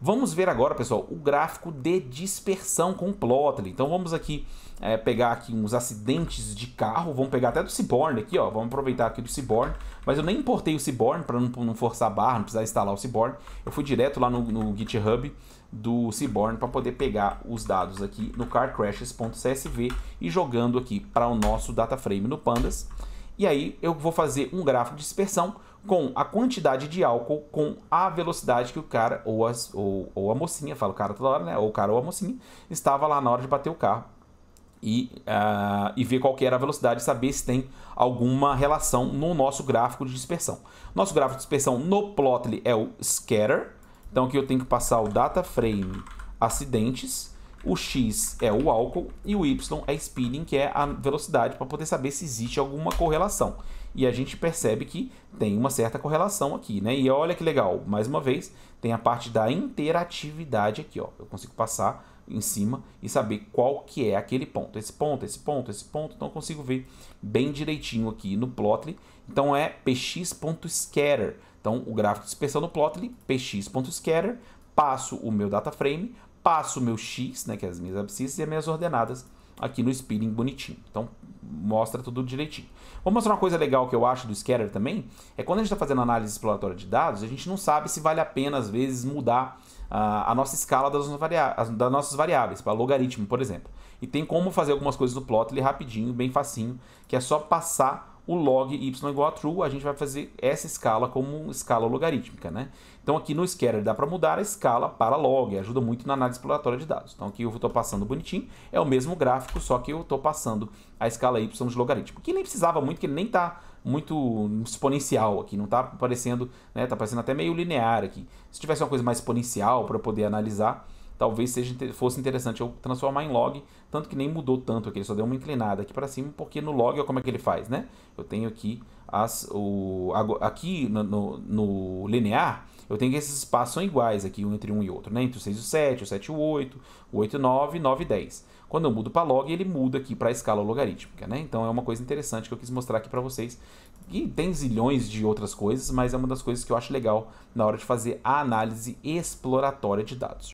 Vamos ver agora, pessoal, o gráfico de dispersão com Plotly. Então vamos aqui é, pegar aqui uns acidentes de carro, vamos pegar até do Seaborn aqui, ó, vamos aproveitar aqui do Seaborn, mas eu nem importei o Seaborn para não, não, forçar a barra, não precisar instalar o Seaborn, eu fui direto lá no, no GitHub do Seaborn para poder pegar os dados aqui no carcrashes.csv e jogando aqui para o nosso data frame no Pandas. E aí eu vou fazer um gráfico de dispersão com a quantidade de álcool com a velocidade que o cara ou, as, ou, ou a mocinha, fala o cara toda hora, né? Ou o cara ou a mocinha, estava lá na hora de bater o carro e, uh, e ver qual que era a velocidade, saber se tem alguma relação no nosso gráfico de dispersão. Nosso gráfico de dispersão no Plotly é o scatter, então aqui eu tenho que passar o data frame acidentes o X é o álcool e o Y é speeding, que é a velocidade, para poder saber se existe alguma correlação. E a gente percebe que tem uma certa correlação aqui, né? E olha que legal, mais uma vez, tem a parte da interatividade aqui, ó. Eu consigo passar em cima e saber qual que é aquele ponto. Esse ponto, esse ponto, esse ponto. Então, eu consigo ver bem direitinho aqui no Plotly. Então, é px.scatter. Então, o gráfico de dispersão no Plotly, px.scatter, passo o meu data frame, passo o meu x, né, que é as minhas abscissas e as minhas ordenadas aqui no spinning bonitinho. Então, mostra tudo direitinho. Vou mostrar uma coisa legal que eu acho do scatter também, é quando a gente está fazendo análise exploratória de dados, a gente não sabe se vale a pena, às vezes, mudar a, ah, a nossa escala das nossas, variáveis, das nossas variáveis, para logaritmo, por exemplo. E tem como fazer algumas coisas no ele rapidinho, bem facinho, que é só passar o log y igual a true, a gente vai fazer essa escala como escala logarítmica, né? Então aqui no scatter dá para mudar a escala para log, ajuda muito na análise exploratória de dados. Então aqui eu estou passando bonitinho, é o mesmo gráfico, só que eu estou passando a escala y de logaritmo, que nem precisava muito, que nem está muito exponencial aqui, não está aparecendo, né? Está parecendo até meio linear aqui. Se tivesse uma coisa mais exponencial para poder analisar, talvez seja, fosse interessante eu transformar em log, tanto que nem mudou tanto aqui, ele só deu uma inclinada aqui para cima, porque no log, olha como é que ele faz, né? Eu tenho aqui, as, o, aqui no, no, no linear, eu tenho que esses espaços são iguais aqui, um entre um e outro, né? Entre o 6 e o 7, o 7 e o 8, o 8 e o 9, 9 e 10. Quando eu mudo para log, ele muda aqui para a escala logarítmica, né? Então é uma coisa interessante que eu quis mostrar aqui para vocês. E tem zilhões de outras coisas, mas é uma das coisas que eu acho legal na hora de fazer a análise exploratória de dados.